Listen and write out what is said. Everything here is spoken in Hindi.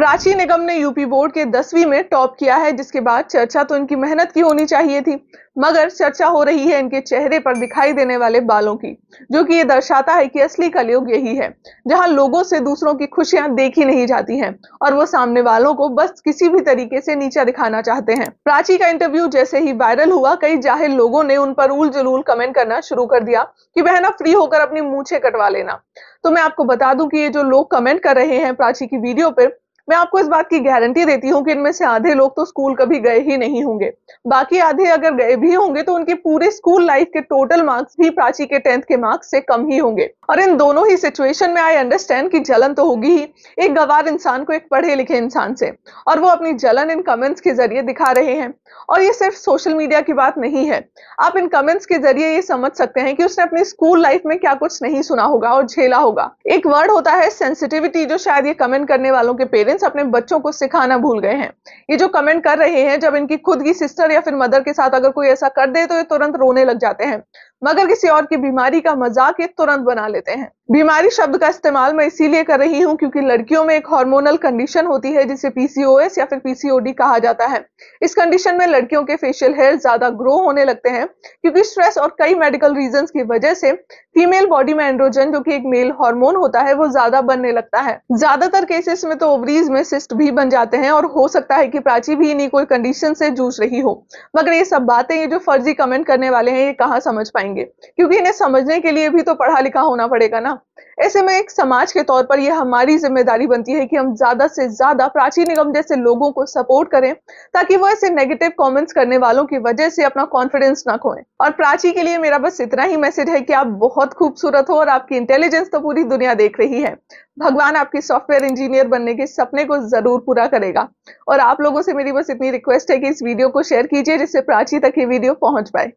प्राची निगम ने यूपी बोर्ड के दसवीं में टॉप किया है जिसके बाद चर्चा तो इनकी मेहनत की होनी चाहिए थी मगर चर्चा हो रही है इनके चेहरे पर दिखाई देने वाले बालों की जो कि ये दर्शाता है कि असली कलयुग यही है जहां लोगों से दूसरों की खुशियां देखी नहीं जाती हैं और वो सामने वालों को बस किसी भी तरीके से नीचा दिखाना चाहते हैं प्राची का इंटरव्यू जैसे ही वायरल हुआ कई जाहिर लोगों ने उन पर उल जलूल कमेंट करना शुरू कर दिया कि वह ना फ्री होकर अपनी मूछे कटवा लेना तो मैं आपको बता दूं कि ये जो लोग कमेंट कर रहे हैं प्राची की वीडियो पर मैं आपको इस बात की गारंटी देती हूँ कि इनमें से आधे लोग तो स्कूल कभी गए ही नहीं होंगे बाकी आधे अगर गए भी होंगे तो उनके पूरे स्कूल लाइफ के टोटल मार्क्स भी प्राची के टेंथ के मार्क्स से कम ही होंगे और इन दोनों ही सिचुएशन में आई अंडरस्टैंड की जलन तो होगी ही एक गवार इंसान को एक पढ़े लिखे इंसान से और वो अपनी जलन इन कमेंट्स के जरिए दिखा रहे हैं और ये सिर्फ सोशल मीडिया की बात नहीं है आप इन कमेंट्स के जरिए ये समझ सकते हैं कि उसने अपनी स्कूल लाइफ में क्या कुछ नहीं सुना होगा और झेला होगा एक वर्ड होता है सेंसिटिविटी जो शायद ये कमेंट करने वालों के पेरेंट्स पेरेंट्स अपने बच्चों को सिखाना भूल गए हैं ये जो कमेंट कर रहे हैं जब इनकी खुद की सिस्टर या फिर मदर के साथ अगर कोई ऐसा कर दे तो ये तुरंत रोने लग जाते हैं मगर किसी और की बीमारी का मजाक ये तुरंत बना लेते हैं बीमारी शब्द का इस्तेमाल मैं इसीलिए कर रही हूँ क्योंकि लड़कियों में एक हार्मोनल कंडीशन होती है जिसे पीसीओएस या फिर पीसीओडी कहा जाता है इस कंडीशन में लड़कियों के फेशियल हेयर ज्यादा ग्रो होने लगते हैं क्योंकि स्ट्रेस और कई मेडिकल रीजन की वजह से फीमेल बॉडी में एंड्रोजन जो की एक मेल हॉर्मोन होता है वो ज्यादा बनने लगता है ज्यादातर केसेस में तो ओवरीज में सिस्ट भी बन जाते हैं और हो सकता है कि प्राची भी इन्हीं कोई कंडीशन से जूझ रही हो मगर ये सब बातें ये जो फर्जी कमेंट करने वाले हैं ये कहाँ समझ पाएंगे पाएंगे क्योंकि इन्हें समझने के लिए भी तो पढ़ा लिखा होना पड़ेगा ना ऐसे में एक समाज के तौर पर यह हमारी जिम्मेदारी बनती है कि हम ज्यादा से ज्यादा प्राचीन निगम जैसे लोगों को सपोर्ट करें ताकि वो ऐसे नेगेटिव कमेंट्स करने वालों की वजह से अपना कॉन्फिडेंस ना खोएं और प्राची के लिए मेरा बस इतना ही मैसेज है कि आप बहुत खूबसूरत हो और आपकी इंटेलिजेंस तो पूरी दुनिया देख रही है भगवान आपकी सॉफ्टवेयर इंजीनियर बनने के सपने को जरूर पूरा करेगा और आप लोगों से मेरी बस इतनी रिक्वेस्ट है कि इस वीडियो को शेयर कीजिए जिससे प्राची तक ये वीडियो पहुंच पाए